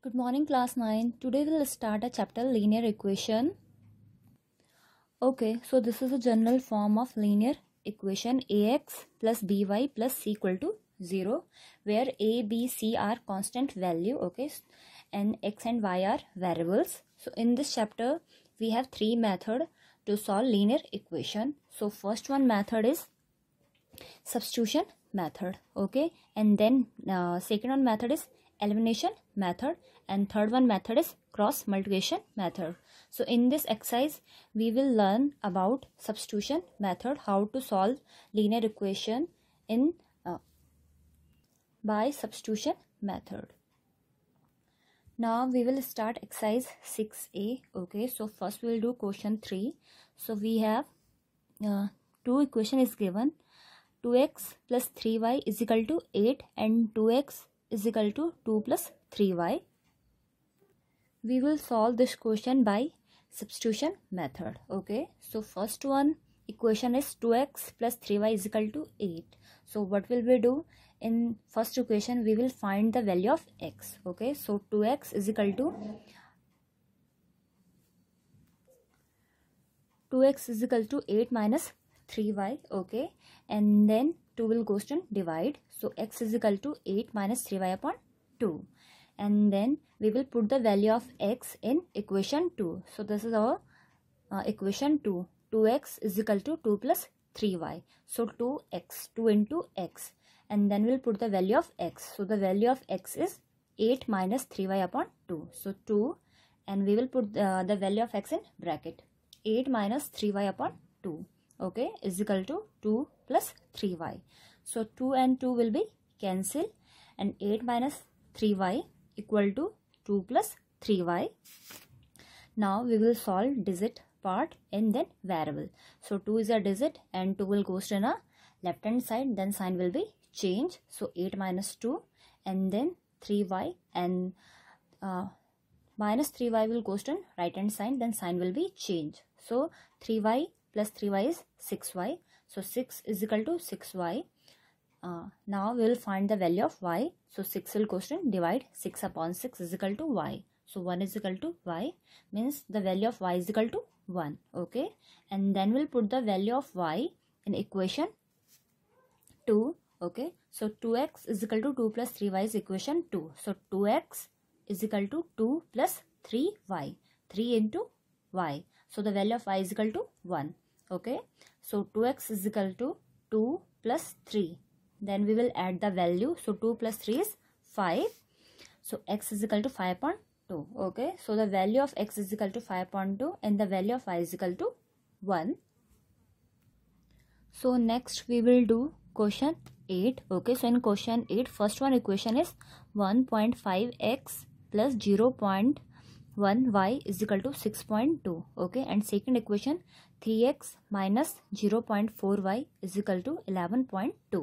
Good morning class 9. Today we'll start a chapter linear equation. Okay, so this is a general form of linear equation ax plus by plus c equal to 0 where a, b, c are constant value okay and x and y are variables. So in this chapter we have three method to solve linear equation. So first one method is substitution method okay and then uh, second one method is elimination method and third one method is cross multiplication method so in this exercise we will learn about substitution method how to solve linear equation in uh, by substitution method now we will start exercise 6a okay so first we will do question 3 so we have uh, two equation is given 2x plus 3y is equal to 8 and 2x is equal to 2 plus 3y. We will solve this question by substitution method. Okay, so first one equation is 2x plus 3y is equal to 8. So what will we do? In first equation, we will find the value of x. Okay, so 2x is equal to 2x is equal to 8 minus 3y okay and then 2 will goes to divide so x is equal to 8 minus 3y upon 2 and then we will put the value of x in equation 2 so this is our uh, equation 2 2x is equal to 2 plus 3y so 2x 2 into x and then we'll put the value of x so the value of x is 8 minus 3y upon 2 so 2 and we will put the, the value of x in bracket 8 minus 3y upon 2 okay is equal to 2 plus 3y so 2 and 2 will be cancel, and 8 minus 3y equal to 2 plus 3y now we will solve digit part and then variable so 2 is a digit and 2 will goes to a left hand side then sign will be change. so 8 minus 2 and then 3y and uh, minus 3y will goes to right hand side then sign will be change. so 3y plus 3y is 6y. So 6 is equal to 6y. Uh, now we will find the value of y. So 6 will quotient divide 6 upon 6 is equal to y. So 1 is equal to y means the value of y is equal to 1. Okay. And then we'll put the value of y in equation 2. Okay. So 2x is equal to 2 plus 3y is equation 2. So 2x is equal to 2 plus 3y. 3 into y. So the value of i is equal to 1. Okay. So 2x is equal to 2 plus 3. Then we will add the value. So 2 plus 3 is 5. So x is equal to 5.2. Okay. So the value of x is equal to 5.2 and the value of i is equal to 1. So next we will do question 8. Okay. So in question 8 first one equation is 1.5x plus 0.5 1y is equal to 6.2 okay and second equation 3x minus 0.4y is equal to 11.2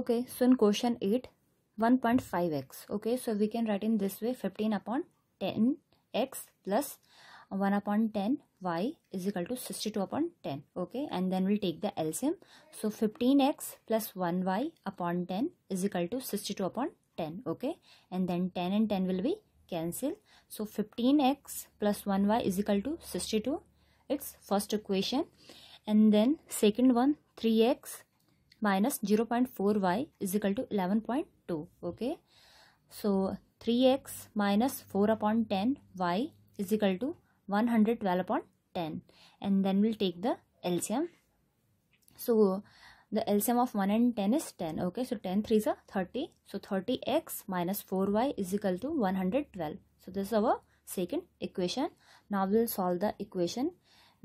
okay so in question 8 1.5x okay so we can write in this way 15 upon 10x plus 1 upon 10 y is equal to 62 upon 10 okay and then we'll take the LCM so 15x plus 1y upon 10 is equal to 62 upon 10 okay and then 10 and 10 will be cancel so 15x plus 1y is equal to 62 it's first equation and then second one 3x minus 0.4y is equal to 11.2 okay so 3x minus 4 upon 10 y is equal to 112 upon 10 and then we'll take the LCM so the LCM of 1 and 10 is 10 okay so 10 3 is a 30 so 30x minus 4y is equal to 112 so this is our second equation now we'll solve the equation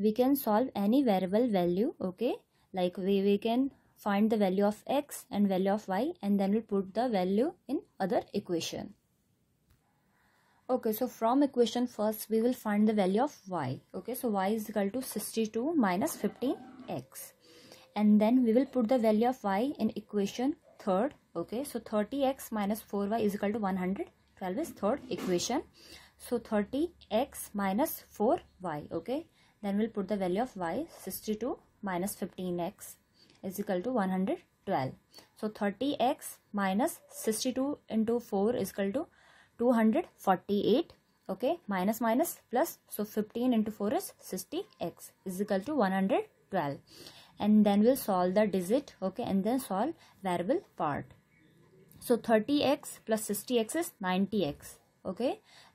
we can solve any variable value okay like we, we can find the value of x and value of y and then we'll put the value in other equation okay so from equation first we will find the value of y okay so y is equal to 62 minus 15x and then we will put the value of y in equation third okay so 30x minus 4y is equal to 112 is third equation so 30x minus 4y okay then we'll put the value of y 62 minus 15x is equal to 112 so 30x minus 62 into 4 is equal to 248 okay minus minus plus so 15 into 4 is 60x is equal to 112 and then we'll solve the digit okay and then solve variable part so 30x plus 60x is 90x okay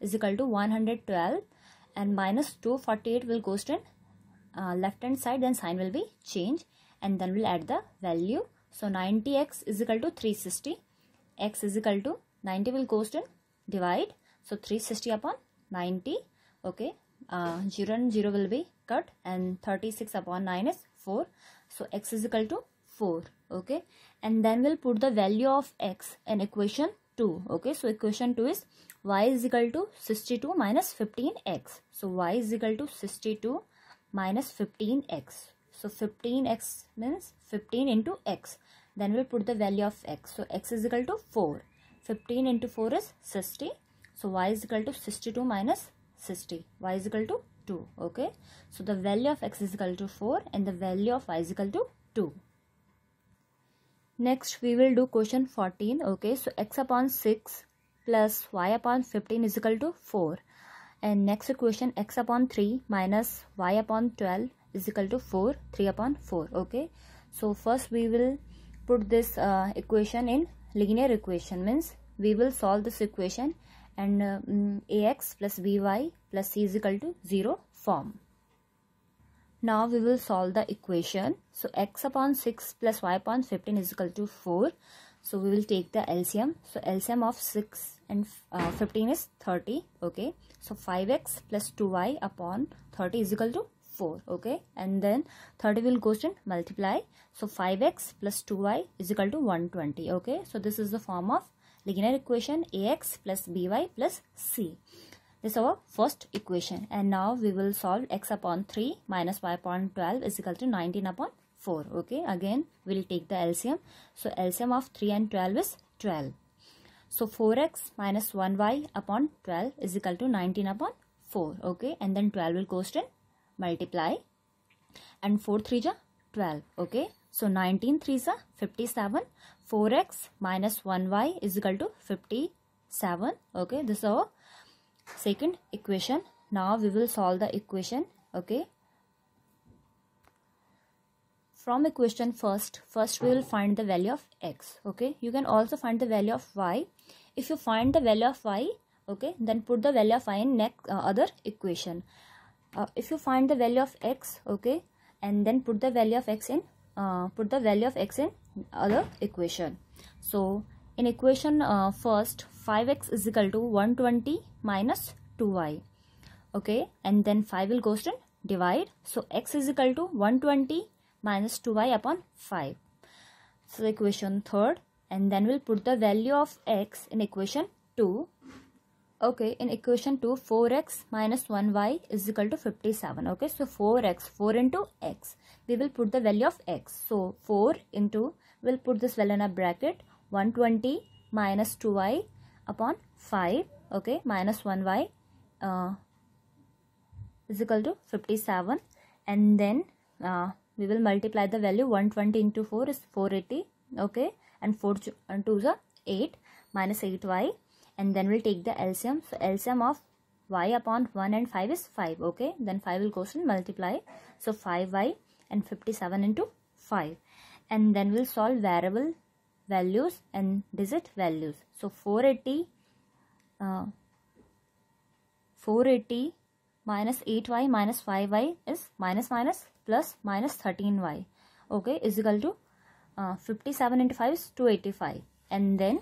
is equal to 112 and minus 248 will go to uh, left hand side then sign will be change, and then we'll add the value so 90x is equal to 360 x is equal to 90 will go to divide so 360 upon 90 okay uh, 0 and 0 will be cut and 36 upon 9 is 4 so x is equal to 4 okay and then we'll put the value of x in equation 2 okay so equation 2 is y is equal to 62 minus 15x so y is equal to 62 minus 15x so 15x means 15 into x then we'll put the value of x so x is equal to 4 15 into 4 is 60 so y is equal to 62 minus 60 y is equal to 2 okay so the value of x is equal to 4 and the value of y is equal to 2 next we will do question 14 okay so x upon 6 plus y upon 15 is equal to 4 and next equation x upon 3 minus y upon 12 is equal to 4 3 upon 4 okay so first we will put this uh, equation in linear equation means we will solve this equation and uh, mm, ax plus by plus c is equal to 0 form. Now we will solve the equation. So x upon 6 plus y upon 15 is equal to 4. So we will take the LCM. So LCM of 6 and uh, 15 is 30. Okay. So 5x plus 2y upon 30 is equal to 4. Okay. And then 30 will go and multiply. So 5x plus 2y is equal to 120. Okay. So this is the form of linear equation ax plus by plus c. This our first equation. And now we will solve x upon 3 minus y upon 12 is equal to 19 upon 4. Okay. Again, we'll take the LCM. So, LCM of 3 and 12 is 12. So, 4x minus 1y upon 12 is equal to 19 upon 4. Okay. And then 12 will go constant multiply. And 4 3 is 12. Okay. So, 19 3 is 57. 4x minus 1y is equal to 57. Okay. This is our second equation now we will solve the equation okay from equation first first we will find the value of x okay you can also find the value of y if you find the value of y okay then put the value of y in next uh, other equation uh, if you find the value of x okay and then put the value of x in uh, put the value of x in other equation so in equation uh, first 5x is equal to 120 minus 2y okay and then 5 will goes to divide so x is equal to 120 minus 2y upon 5 so equation third and then we'll put the value of x in equation 2 okay in equation 2 4x minus 1y is equal to 57 okay so 4x 4 into x we will put the value of x so 4 into we'll put this value in a bracket 120 minus 2y upon 5 okay minus 1y uh, is equal to 57 and then uh, we will multiply the value 120 into 4 is 480 okay and 4 and 2 is 8 minus 8y and then we'll take the LCM so LCM of y upon 1 and 5 is 5 okay then 5 will go and multiply so 5y and 57 into 5 and then we'll solve variable values and digit values. So 480, uh, 480 minus 8y minus 5y is minus minus plus minus 13y. Okay, is equal to uh, 57 into 5 is 285. And then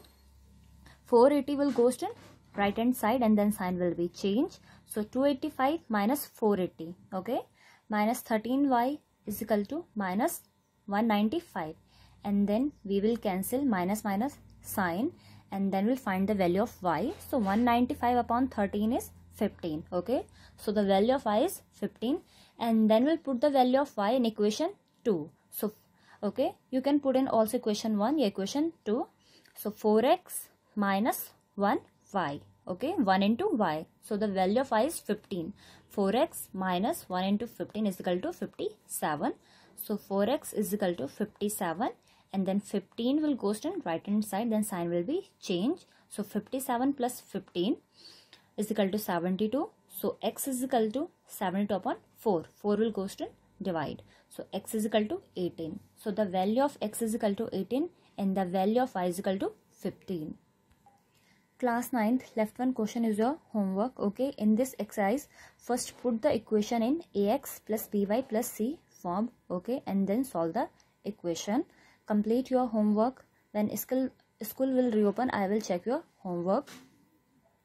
480 will go to right hand side and then sign will be changed. So 285 minus 480. Okay, minus 13y is equal to minus 195 and then we will cancel minus minus sign and then we'll find the value of y. So 195 upon 13 is 15 okay so the value of y is 15 and then we'll put the value of y in equation 2 so okay you can put in also equation 1 equation 2 so 4x minus 1 y okay 1 into y so the value of y is 15 4x minus 1 into 15 is equal to 57 so 4x is equal to 57 and then 15 will go to right hand side then sign will be change. so 57 plus 15 is equal to 72 so x is equal to 72 upon 4 4 will go to divide so x is equal to 18 so the value of x is equal to 18 and the value of y is equal to 15 class 9th left one question is your homework okay in this exercise first put the equation in ax plus by plus c form okay and then solve the equation complete your homework when school school will reopen i will check your homework